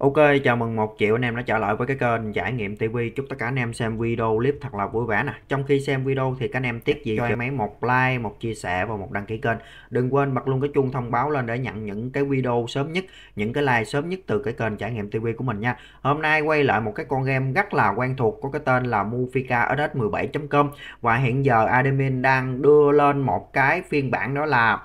Ok, chào mừng một triệu anh em đã trở lại với cái kênh trải nghiệm TV. Chúc tất cả anh em xem video clip thật là vui vẻ nè. Trong khi xem video thì các anh em tiếc gì cho em ấy một like, một chia sẻ và một đăng ký kênh. Đừng quên bật luôn cái chuông thông báo lên để nhận những cái video sớm nhất, những cái like sớm nhất từ cái kênh trải nghiệm TV của mình nha. Hôm nay quay lại một cái con game rất là quen thuộc có cái tên là Mufika RS17.com và hiện giờ admin đang đưa lên một cái phiên bản đó là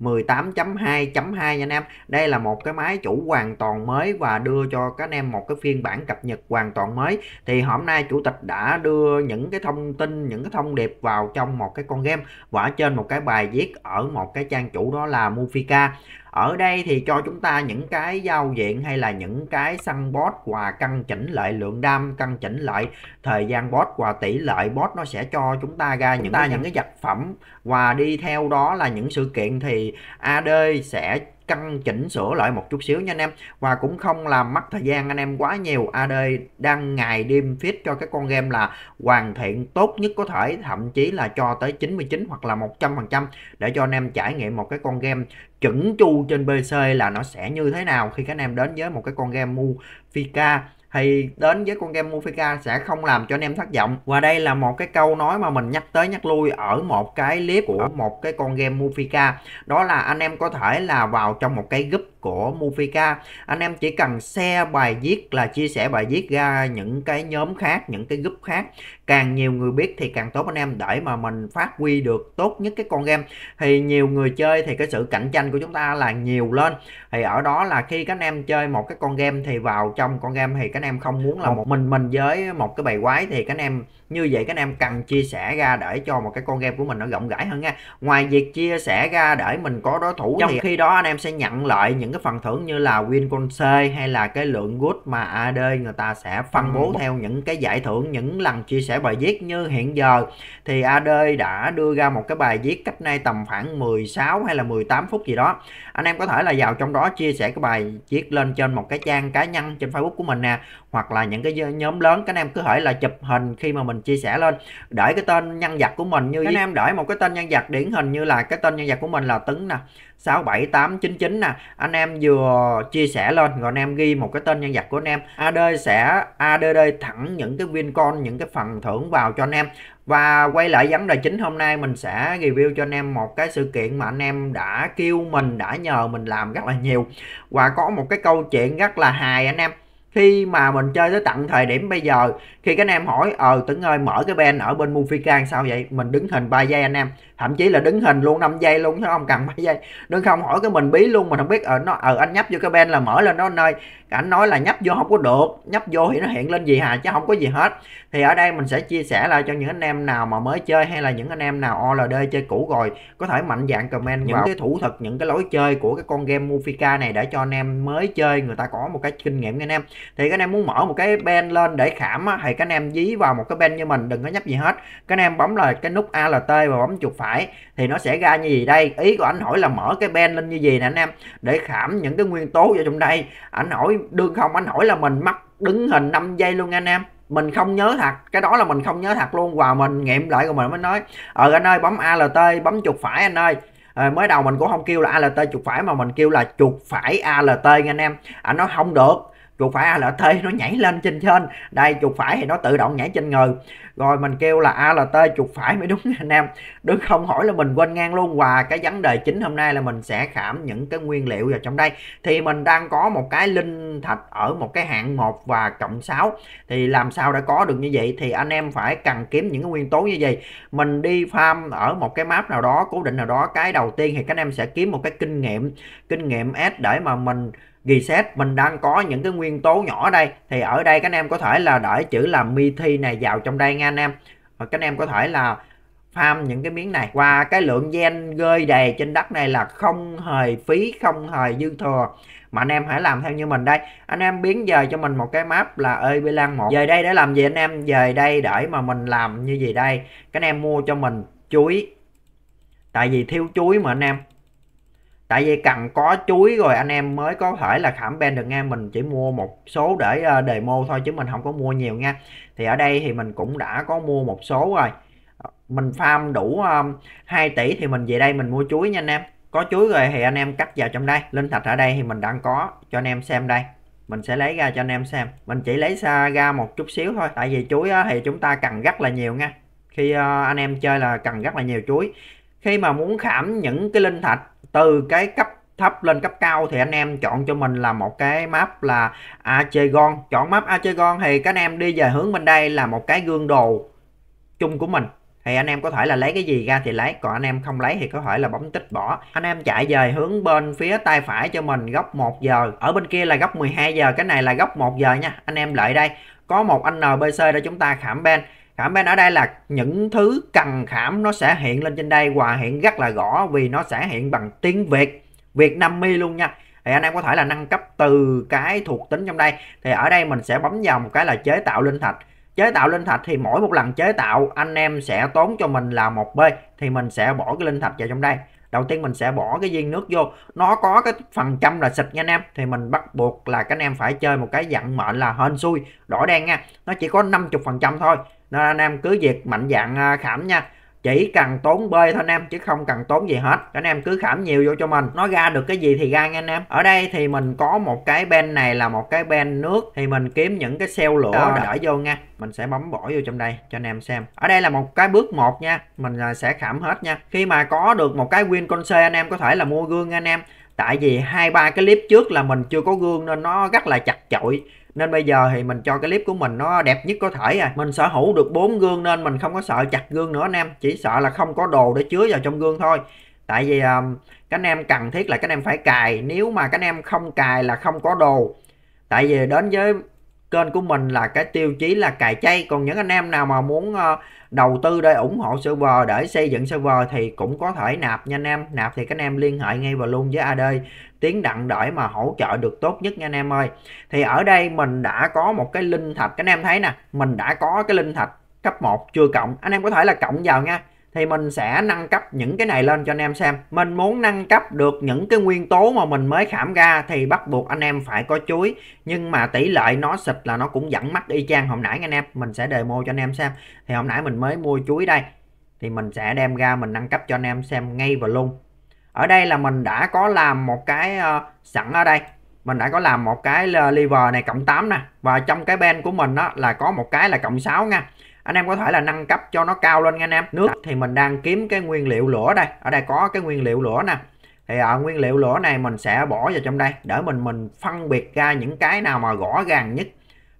18.2.2 nha anh em đây là một cái máy chủ hoàn toàn mới và đưa cho các anh em một cái phiên bản cập nhật hoàn toàn mới thì hôm nay chủ tịch đã đưa những cái thông tin những cái thông điệp vào trong một cái con game và ở trên một cái bài viết ở một cái trang chủ đó là Mufika ở đây thì cho chúng ta những cái giao diện hay là những cái săn bot quà căn chỉnh lại lượng đam căn chỉnh lại thời gian bot quà tỷ lệ bot nó sẽ cho chúng ta ra những ta những cái vật phẩm và đi theo đó là những sự kiện thì AD sẽ căn chỉnh sửa lại một chút xíu nha anh em và cũng không làm mất thời gian anh em quá nhiều AD đang ngày đêm fit cho cái con game là hoàn thiện tốt nhất có thể thậm chí là cho tới 99 hoặc là 100% để cho anh em trải nghiệm một cái con game chuẩn chu trên PC là nó sẽ như thế nào khi các anh em đến với một cái con game Mufika thì đến với con game Mufika sẽ không làm cho anh em thất vọng và đây là một cái câu nói mà mình nhắc tới nhắc lui ở một cái clip của một cái con game Mufika đó là anh em có thể là vào trong một cái group của Mufika anh em chỉ cần share bài viết là chia sẻ bài viết ra những cái nhóm khác những cái group khác càng nhiều người biết thì càng tốt anh em để mà mình phát huy được tốt nhất cái con game thì nhiều người chơi thì cái sự cạnh tranh của chúng ta là nhiều lên thì ở đó là khi các anh em chơi một cái con game thì vào trong con game thì các các em không muốn là một mình mình với một cái bầy quái thì các em như vậy các anh em cần chia sẻ ra để cho một cái con game của mình nó rộng rãi hơn nha ngoài việc chia sẻ ra để mình có đối thủ trong thì khi đó anh em sẽ nhận lại những cái phần thưởng như là win con c hay là cái lượng good mà ad người ta sẽ phân ừ. bố theo những cái giải thưởng những lần chia sẻ bài viết như hiện giờ thì ad đã đưa ra một cái bài viết cách nay tầm khoảng 16 hay là 18 phút gì đó anh em có thể là vào trong đó chia sẻ cái bài viết lên trên một cái trang cá nhân trên facebook của mình nè hoặc là những cái nhóm lớn các anh em cứ hỏi là chụp hình khi mà mình mình chia sẻ lên đổi cái tên nhân vật của mình như anh em đổi một cái tên nhân vật điển hình như là cái tên nhân vật của mình là Tấn nè 67899 nè anh em vừa chia sẻ lên rồi anh em ghi một cái tên nhân vật của anh em AD sẽ ADD thẳng những cái viên con những cái phần thưởng vào cho anh em và quay lại vấn đề chính hôm nay mình sẽ review cho anh em một cái sự kiện mà anh em đã kêu mình đã nhờ mình làm rất là nhiều và có một cái câu chuyện rất là hài anh em khi mà mình chơi tới tận thời điểm bây giờ khi các anh em hỏi ờ Tấn ơi mở cái ban ở bên Mufican sao vậy mình đứng hình 3 giây anh em thậm chí là đứng hình luôn 5 giây luôn chứ không cần 3 giây đừng không hỏi cái mình bí luôn mình không biết ở ờ, nó ờ anh nhấp vô cái ban là mở lên nó nơi. ơi anh nói là nhấp vô không có được nhấp vô thì nó hiện lên gì hà chứ không có gì hết thì ở đây mình sẽ chia sẻ lại cho những anh em nào mà mới chơi hay là những anh em nào OLD chơi cũ rồi có thể mạnh dạng comment những vào. cái thủ thuật những cái lối chơi của cái con game Mufika này để cho anh em mới chơi người ta có một cái kinh nghiệm anh em thì các anh em muốn mở một cái pen lên để khảm á, thì các anh em dí vào một cái pen như mình đừng có nhấp gì hết các anh em bấm là cái nút alt và bấm chuột phải thì nó sẽ ra như gì đây ý của anh hỏi là mở cái pen lên như gì nè anh em để khảm những cái nguyên tố vào trong đây anh hỏi đương không anh hỏi là mình mắc đứng hình 5 giây luôn anh em mình không nhớ thật cái đó là mình không nhớ thật luôn và mình nghiệm lại rồi mình mới nói ờ anh ơi bấm alt bấm chuột phải anh ơi ờ, mới đầu mình cũng không kêu là alt chuột phải mà mình kêu là chuột phải alt nha anh em anh nói không được chuột phải ALT nó nhảy lên trên trên đây chuột phải thì nó tự động nhảy trên người rồi mình kêu là ALT chuột phải mới đúng anh em đừng không hỏi là mình quên ngang luôn và cái vấn đề chính hôm nay là mình sẽ khảm những cái nguyên liệu vào trong đây thì mình đang có một cái linh thạch ở một cái hạng 1 và cộng 6 thì làm sao đã có được như vậy thì anh em phải cần kiếm những cái nguyên tố như vậy mình đi farm ở một cái map nào đó cố định nào đó cái đầu tiên thì các anh em sẽ kiếm một cái kinh nghiệm kinh nghiệm S để mà mình reset mình đang có những cái nguyên tố nhỏ đây thì ở đây các anh em có thể là đợi chữ là thi này vào trong đây nha anh em và các anh em có thể là farm những cái miếng này qua cái lượng gen gơi đầy trên đất này là không hề phí không hề dư thừa mà anh em hãy làm theo như mình đây anh em biến về cho mình một cái map là ơi Ebilan một về đây để làm gì anh em về đây để mà mình làm như gì đây các anh em mua cho mình chuối tại vì thiếu chuối mà anh em tại vì cần có chuối rồi anh em mới có thể là khảm ben được nghe mình chỉ mua một số để đề ờ, demo thôi chứ mình không có mua nhiều nha thì ở đây thì mình cũng đã có mua một số rồi ờ, mình farm đủ um, ờ, 2 tỷ thì mình về đây mình mua chuối nha anh em có chuối rồi thì anh em cắt vào trong đây linh thạch ở đây thì mình đang có cho anh em xem đây mình sẽ lấy ra cho anh em xem mình chỉ lấy ra ra một chút xíu thôi tại vì chuối thì chúng ta cần rất là nhiều nha khi anh em chơi là cần rất là nhiều chuối khi mà muốn khảm những cái linh thạch từ cái cấp thấp lên cấp cao thì anh em chọn cho mình là một cái map là Achegon chọn map Achegon thì các anh em đi về hướng bên đây là một cái gương đồ chung của mình thì anh em có thể là lấy cái gì ra thì lấy còn anh em không lấy thì có thể là bấm tích bỏ anh em chạy về hướng bên phía tay phải cho mình góc 1 giờ ở bên kia là góc 12 giờ cái này là góc 1 giờ nha anh em lại đây có một NPC để chúng ta khảm ben khảm bên ở đây là những thứ cần khảm nó sẽ hiện lên trên đây và hiện rất là rõ vì nó sẽ hiện bằng tiếng Việt Việt Nam mi luôn nha thì anh em có thể là nâng cấp từ cái thuộc tính trong đây thì ở đây mình sẽ bấm vào một cái là chế tạo linh thạch chế tạo linh thạch thì mỗi một lần chế tạo anh em sẽ tốn cho mình là một b thì mình sẽ bỏ cái linh thạch vào trong đây đầu tiên mình sẽ bỏ cái viên nước vô nó có cái phần trăm là xịt nha anh em thì mình bắt buộc là các anh em phải chơi một cái dặn mệnh là hên xui đỏ đen nha nó chỉ có 50 phần trăm thôi nên anh em cứ việc mạnh dạng à, khảm nha chỉ cần tốn bơi thôi anh em chứ không cần tốn gì hết anh em cứ khảm nhiều vô cho mình nó ra được cái gì thì ra nha anh em ở đây thì mình có một cái bên này là một cái bên nước thì mình kiếm những cái xeo lửa đó, đỡ vô nha mình sẽ bấm bỏ vô trong đây cho anh em xem ở đây là một cái bước một nha mình à, sẽ khảm hết nha khi mà có được một cái win con xe anh em có thể là mua gương nha anh em tại vì hai ba cái clip trước là mình chưa có gương nên nó rất là chặt chội nên bây giờ thì mình cho cái clip của mình nó đẹp nhất có thể à mình sở hữu được bốn gương nên mình không có sợ chặt gương nữa anh em chỉ sợ là không có đồ để chứa vào trong gương thôi tại vì um, các anh em cần thiết là các anh em phải cài nếu mà các anh em không cài là không có đồ tại vì đến với kênh của mình là cái tiêu chí là cài chay còn những anh em nào mà muốn ờ, đầu tư để ủng hộ server để xây dựng server thì cũng có thể nạp nha anh em nạp thì các anh em liên hệ ngay vào luôn với AD tiến đặng đợi mà hỗ trợ được tốt nhất nha anh em ơi thì ở đây mình đã có một cái linh thạch các anh em thấy nè mình đã có cái linh thạch cấp 1 chưa cộng anh em có thể là cộng vào nha thì mình sẽ nâng cấp những cái này lên cho anh em xem mình muốn nâng cấp được những cái nguyên tố mà mình mới khảm ra thì bắt buộc anh em phải có chuối nhưng mà tỷ lệ nó xịt là nó cũng dẫn mắt y chang hôm nãy anh em mình sẽ demo cho anh em xem thì hôm nãy mình mới mua chuối đây thì mình sẽ đem ra mình nâng cấp cho anh em xem ngay và luôn ở đây là mình đã có làm một cái uh, sẵn ở đây mình đã có làm một cái ờ, lever này cộng 8 nè và trong cái ben của mình đó là có một cái là cộng 6 nha anh em có thể là nâng cấp cho nó cao lên nha anh em nước thì mình đang kiếm cái nguyên liệu lửa đây ở đây có cái nguyên liệu lửa nè thì ở à, nguyên liệu lửa này mình sẽ bỏ vào trong đây để mình mình phân biệt ra những cái nào mà gõ gàng nhất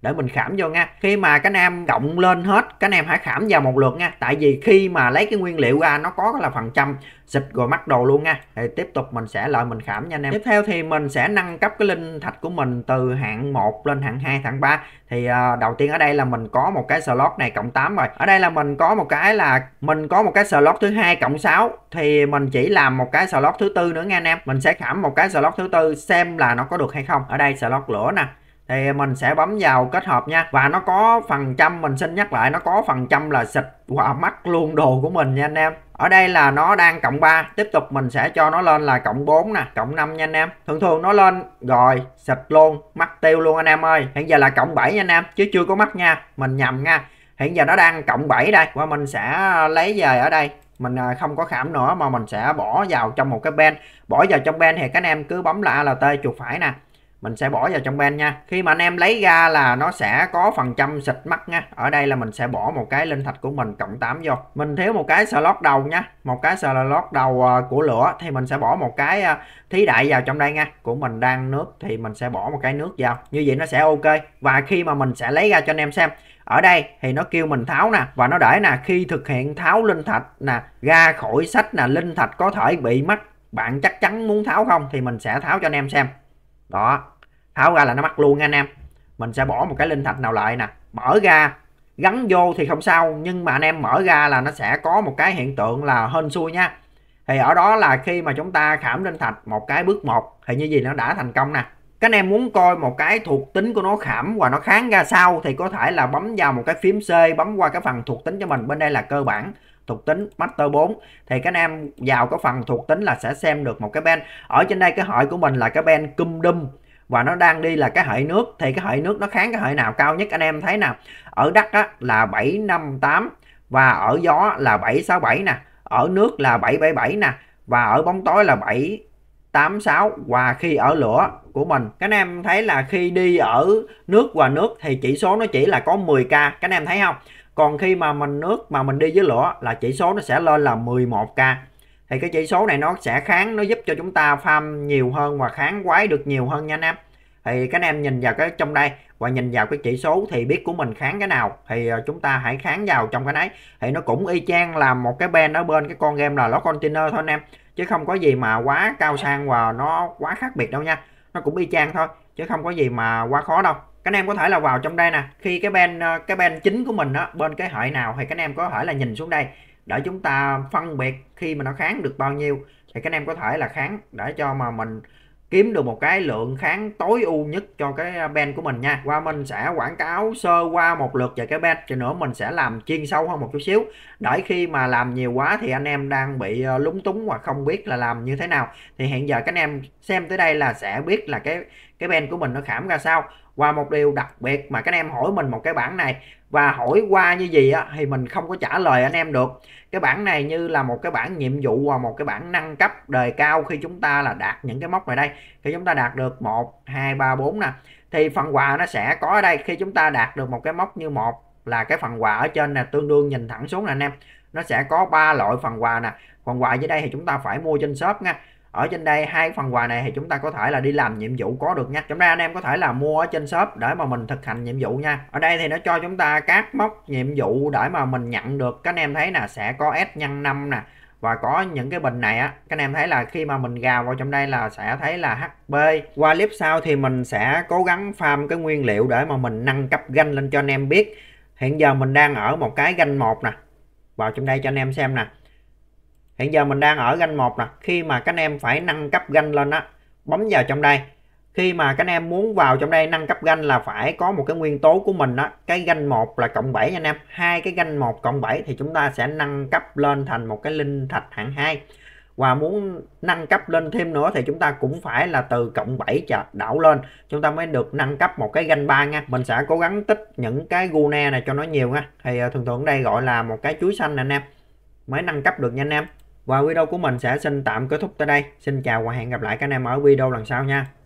để mình khảm vô nha khi mà cái nam cộng lên hết cái nam hãy khảm vào một lượt nha tại vì khi mà lấy cái nguyên liệu ra nó có là phần trăm xịt rồi mắc đồ luôn nha thì tiếp tục mình sẽ lại mình khảm nha anh em tiếp theo thì mình sẽ nâng cấp cái linh thạch của mình từ hạng 1 lên hạng 2 hạng 3 thì à, đầu tiên ở đây là mình có một cái slot này cộng 8 rồi ở đây là mình có một cái là mình có một cái slot thứ hai cộng 6 thì mình chỉ làm một cái slot thứ tư nữa nha anh em mình sẽ khảm một cái slot thứ tư xem là nó có được hay không ở đây slot lửa nè thì mình sẽ bấm vào kết hợp nha và nó có phần trăm mình xin nhắc lại nó có phần trăm là xịt qua mắt luôn đồ của mình nha anh em ở đây là nó đang cộng 3 tiếp tục mình sẽ cho nó lên là cộng 4 nè cộng 5 nha anh em thường thường nó lên rồi xịt luôn mắc tiêu luôn anh em ơi hiện giờ là cộng 7 nha anh em chứ chưa có mắc nha mình nhầm nha hiện giờ nó đang cộng 7 đây và mình sẽ lấy về ở đây mình à, không có khảm nữa mà mình sẽ bỏ vào trong một cái ben bỏ vào trong ben thì các anh em cứ bấm là alt chuột phải nè mình sẽ bỏ vào trong bên nha khi mà anh em lấy ra là nó sẽ có phần trăm xịt mắt nha ở đây là mình sẽ bỏ một cái linh thạch của mình cộng 8 vô mình thiếu một cái slot đầu nha một cái slot đầu ờ, của lửa thì mình sẽ bỏ một cái ờ, thí đại vào trong đây nha của mình đang nước thì mình sẽ bỏ một cái nước vào như vậy nó sẽ ok và khi mà mình sẽ lấy ra cho anh em xem ở đây thì nó kêu mình tháo nè và nó để nè khi thực hiện tháo linh thạch nè ra khỏi sách nè linh thạch có thể bị mất bạn chắc chắn muốn tháo không thì mình sẽ tháo cho anh em xem đó tháo ra là nó mắc luôn nha anh em mình sẽ bỏ một cái linh thạch nào lại nè mở ra gắn vô thì không sao nhưng mà anh em mở ra là nó sẽ có một cái hiện tượng là hên xui nha thì ở đó là khi mà chúng ta khảm linh thạch một cái bước một thì như gì nó đã thành công nè các anh em muốn coi một cái thuộc tính của nó khảm và nó kháng ra sao thì có thể là bấm vào một cái phím C bấm qua cái phần thuộc tính cho mình bên đây là cơ bản thuộc tính master 4 thì các anh em vào cái phần thuộc tính là sẽ xem được một cái ben ở trên đây cái hội của mình là cái ben cung đum và nó đang đi là cái hệ nước thì cái hệ nước nó kháng cái hệ nào cao nhất anh em thấy nè ở đất á, là 758 và ở gió là 767 nè ở nước là 777 nè và ở bóng tối là 786 và khi ở lửa của mình các anh em thấy là khi đi ở nước và nước thì chỉ số nó chỉ là có 10k các anh em thấy không còn khi mà mình nước mà mình đi với lửa là chỉ số nó sẽ lên là 11k thì cái chỉ số này nó sẽ kháng nó giúp cho chúng ta farm nhiều hơn và kháng quái được nhiều hơn nha anh em thì các anh em nhìn vào cái trong đây và nhìn vào cái chỉ số thì biết của mình kháng cái nào thì ờ, chúng ta hãy kháng vào trong cái đấy thì nó cũng y chang là một cái bên ở bên cái con game là nó container thôi anh em chứ không có gì mà quá cao sang và nó quá khác biệt đâu nha nó cũng y chang thôi chứ không có gì mà quá khó đâu các anh em có thể là vào trong đây nè khi cái bên ờ, cái bên chính của mình á bên cái hệ nào thì các anh em có thể là nhìn xuống đây để chúng ta phân biệt khi mà nó kháng được bao nhiêu thì các anh em có thể là kháng để cho mà mình kiếm được một cái lượng kháng tối ưu nhất cho cái ờ, ben của mình nha qua mình sẽ quảng cáo sơ qua một lượt về cái ben cho nữa mình sẽ làm chuyên sâu hơn một chút xíu để khi mà làm nhiều quá thì anh em đang bị ờ, lúng túng hoặc không biết là làm như thế nào thì hiện giờ các anh em xem tới đây là sẽ biết là cái cái ben của mình nó khảm ra sao và một điều đặc biệt mà các anh em hỏi mình một cái bảng này và hỏi qua như gì á, thì mình không có trả lời anh em được cái bảng này như là một cái bảng nhiệm vụ và một cái bảng nâng cấp đời cao khi chúng ta là đạt những cái mốc này đây khi chúng ta đạt được một hai ba bốn nè thì phần quà nó sẽ có ở đây khi chúng ta đạt được một cái mốc như một là cái phần quà ở trên là tương đương nhìn thẳng xuống nè anh em nó sẽ có ba loại phần quà nè phần quà dưới đây thì chúng ta phải mua trên shop nha ở trên đây hai phần quà này thì chúng ta có thể là đi làm nhiệm vụ có được nha chúng ta anh em có thể là mua ở trên shop để mà mình thực hành nhiệm vụ nha ở đây thì nó cho chúng ta các mốc nhiệm vụ để mà mình nhận được các anh em thấy là sẽ có S nhân 5 nè và có những cái bình này á các anh em thấy là khi mà mình gào vào trong đây là sẽ thấy là HP qua clip sau thì mình sẽ cố gắng farm cái nguyên liệu để mà mình nâng cấp ganh lên cho anh em biết hiện giờ mình đang ở một cái ganh một nè vào trong đây cho anh em xem nè Hiện giờ mình đang ở ganh một nè. Khi mà các anh em phải nâng cấp ganh lên á, bấm vào trong đây. Khi mà các anh em muốn vào trong đây nâng cấp ganh là phải có một cái nguyên tố của mình á, cái ganh một là cộng 7 nha anh em. Hai cái ganh một cộng 7 thì chúng ta sẽ nâng cấp lên thành một cái linh thạch hạng 2. Và muốn nâng cấp lên thêm nữa thì chúng ta cũng phải là từ cộng 7 đảo lên chúng ta mới được nâng cấp một cái ganh ba nha. Mình sẽ cố gắng tích những cái gune này cho nó nhiều nha. Thì à, thường thường ở đây gọi là một cái chuối xanh nè anh em. Mới nâng cấp được nha anh em. Và video của mình sẽ xin tạm kết thúc tại đây. Xin chào và hẹn gặp lại các anh em ở video lần sau nha.